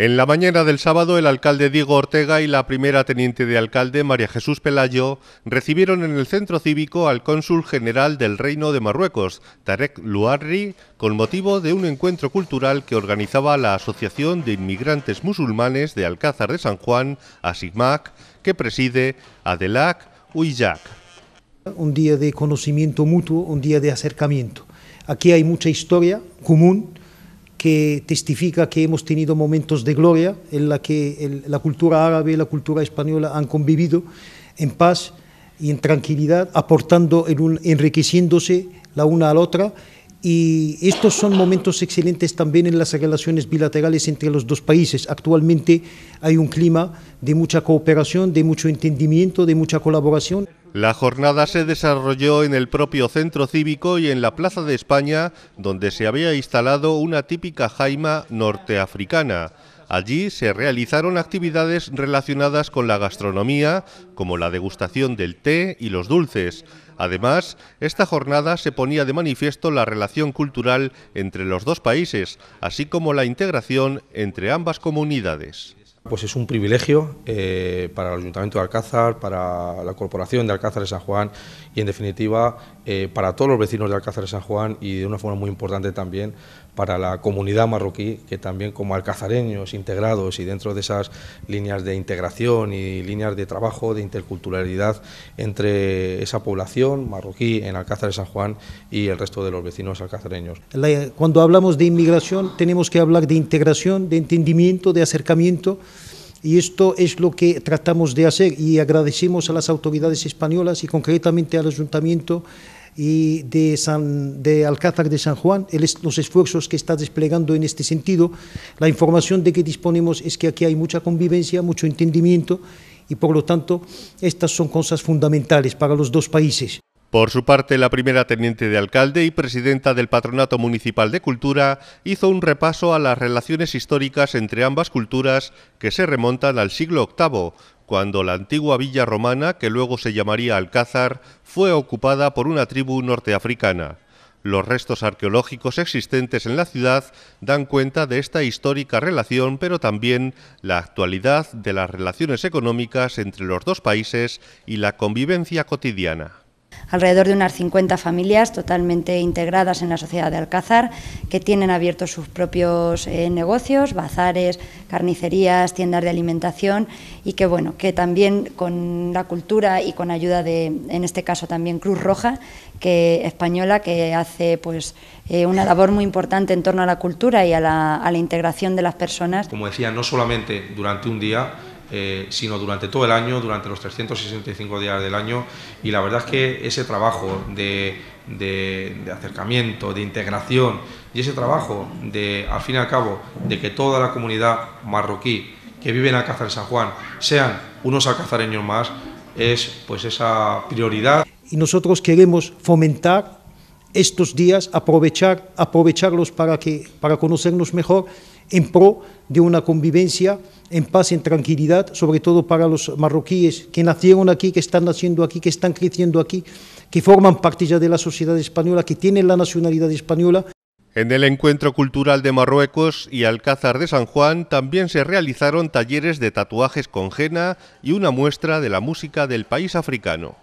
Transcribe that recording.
En la mañana del sábado, el alcalde Diego Ortega y la primera teniente de alcalde María Jesús Pelayo recibieron en el centro cívico al cónsul general del Reino de Marruecos, Tarek Luarri, con motivo de un encuentro cultural que organizaba la Asociación de Inmigrantes Musulmanes de Alcázar de San Juan, ASIGMAC, que preside Adelac Uijac. Un día de conocimiento mutuo, un día de acercamiento. Aquí hay mucha historia común que testifica que hemos tenido momentos de gloria en la que la cultura árabe y la cultura española han convivido en paz y en tranquilidad, aportando en enriqueciéndose la una a la otra y estos son momentos excelentes también en las relaciones bilaterales entre los dos países. Actualmente hay un clima de mucha cooperación, de mucho entendimiento, de mucha colaboración. La jornada se desarrolló en el propio centro cívico y en la Plaza de España, donde se había instalado una típica jaima norteafricana. Allí se realizaron actividades relacionadas con la gastronomía, como la degustación del té y los dulces. Además, esta jornada se ponía de manifiesto la relación cultural entre los dos países, así como la integración entre ambas comunidades. Pues es un privilegio eh, para el Ayuntamiento de Alcázar, para la Corporación de Alcázar de San Juan y, en definitiva, eh, para todos los vecinos de Alcázar de San Juan y, de una forma muy importante también, para la comunidad marroquí, que también como alcazareños integrados y dentro de esas líneas de integración y líneas de trabajo, de interculturalidad entre esa población marroquí en Alcázar de San Juan y el resto de los vecinos alcazareños. Cuando hablamos de inmigración tenemos que hablar de integración, de entendimiento, de acercamiento y esto es lo que tratamos de hacer y agradecemos a las autoridades españolas y concretamente al Ayuntamiento de, de Alcázar de San Juan, los esfuerzos que está desplegando en este sentido. La información de que disponemos es que aquí hay mucha convivencia, mucho entendimiento y por lo tanto estas son cosas fundamentales para los dos países. Por su parte, la primera teniente de alcalde y presidenta del Patronato Municipal de Cultura hizo un repaso a las relaciones históricas entre ambas culturas que se remontan al siglo VIII, cuando la antigua villa romana, que luego se llamaría Alcázar, fue ocupada por una tribu norteafricana. Los restos arqueológicos existentes en la ciudad dan cuenta de esta histórica relación, pero también la actualidad de las relaciones económicas entre los dos países y la convivencia cotidiana alrededor de unas 50 familias totalmente integradas en la sociedad de Alcázar, que tienen abiertos sus propios eh, negocios, bazares, carnicerías, tiendas de alimentación y que, bueno, que también con la cultura y con ayuda de, en este caso también Cruz Roja, que española, que hace pues eh, una labor muy importante en torno a la cultura y a la, a la integración de las personas. Como decía, no solamente durante un día, eh, sino durante todo el año, durante los 365 días del año. Y la verdad es que ese trabajo de, acercamiento, de integración y ese trabajo de, al fin y al cabo, de que toda la comunidad marroquí que vive en Alcázar de San Juan sean unos alcazareños más, es pues esa prioridad. Y nosotros queremos fomentar estos días, aprovechar, aprovecharlos para, que, para conocernos mejor en pro de una convivencia en paz, en tranquilidad, sobre todo para los marroquíes que nacieron aquí, que están naciendo aquí, que están creciendo aquí, que forman parte ya de la sociedad española, que tienen la nacionalidad española. En el Encuentro Cultural de Marruecos y Alcázar de San Juan también se realizaron talleres de tatuajes con jena y una muestra de la música del país africano.